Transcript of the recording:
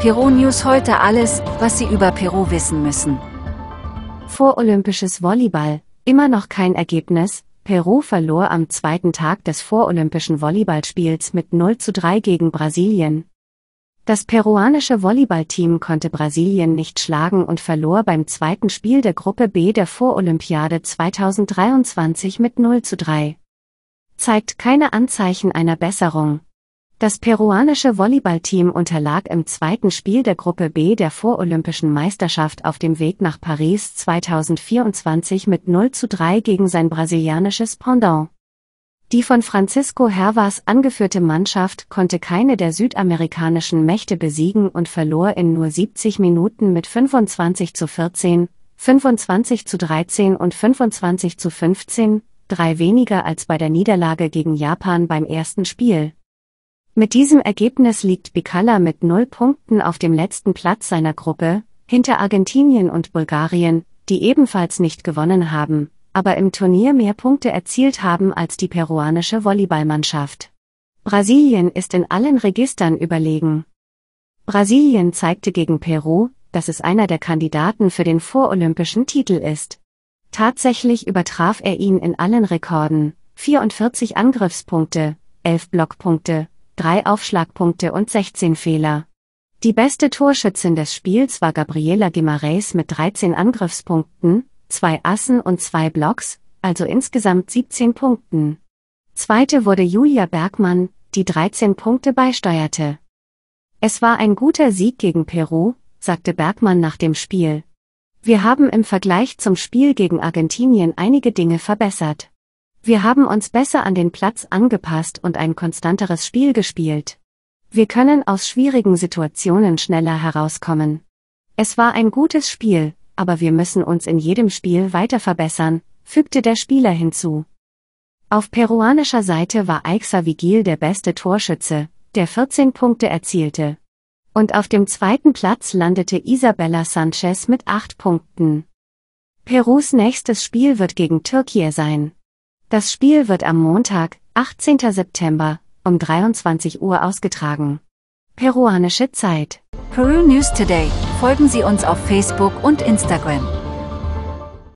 Peru News heute alles, was Sie über Peru wissen müssen. Vorolympisches Volleyball, immer noch kein Ergebnis. Peru verlor am zweiten Tag des vorolympischen Volleyballspiels mit 0 zu 3 gegen Brasilien. Das peruanische Volleyballteam konnte Brasilien nicht schlagen und verlor beim zweiten Spiel der Gruppe B der Vorolympiade 2023 mit 0 zu 3. Zeigt keine Anzeichen einer Besserung, das peruanische Volleyballteam unterlag im zweiten Spiel der Gruppe B der vorolympischen Meisterschaft auf dem Weg nach Paris 2024 mit 0 zu 3 gegen sein brasilianisches Pendant. Die von Francisco Hervas angeführte Mannschaft konnte keine der südamerikanischen Mächte besiegen und verlor in nur 70 Minuten mit 25 zu 14, 25 zu 13 und 25 zu 15, drei weniger als bei der Niederlage gegen Japan beim ersten Spiel. Mit diesem Ergebnis liegt Bikala mit null Punkten auf dem letzten Platz seiner Gruppe, hinter Argentinien und Bulgarien, die ebenfalls nicht gewonnen haben, aber im Turnier mehr Punkte erzielt haben als die peruanische Volleyballmannschaft. Brasilien ist in allen Registern überlegen. Brasilien zeigte gegen Peru, dass es einer der Kandidaten für den vorolympischen Titel ist. Tatsächlich übertraf er ihn in allen Rekorden, 44 Angriffspunkte, 11 Blockpunkte, drei Aufschlagpunkte und 16 Fehler. Die beste Torschützin des Spiels war Gabriela Guimarães mit 13 Angriffspunkten, zwei Assen und zwei Blocks, also insgesamt 17 Punkten. Zweite wurde Julia Bergmann, die 13 Punkte beisteuerte. Es war ein guter Sieg gegen Peru, sagte Bergmann nach dem Spiel. Wir haben im Vergleich zum Spiel gegen Argentinien einige Dinge verbessert. Wir haben uns besser an den Platz angepasst und ein konstanteres Spiel gespielt. Wir können aus schwierigen Situationen schneller herauskommen. Es war ein gutes Spiel, aber wir müssen uns in jedem Spiel weiter verbessern, fügte der Spieler hinzu. Auf peruanischer Seite war Aixa Vigil der beste Torschütze, der 14 Punkte erzielte. Und auf dem zweiten Platz landete Isabella Sanchez mit 8 Punkten. Perus nächstes Spiel wird gegen Türkei sein. Das Spiel wird am Montag, 18. September, um 23 Uhr ausgetragen. Peruanische Zeit. Peru News Today. Folgen Sie uns auf Facebook und Instagram.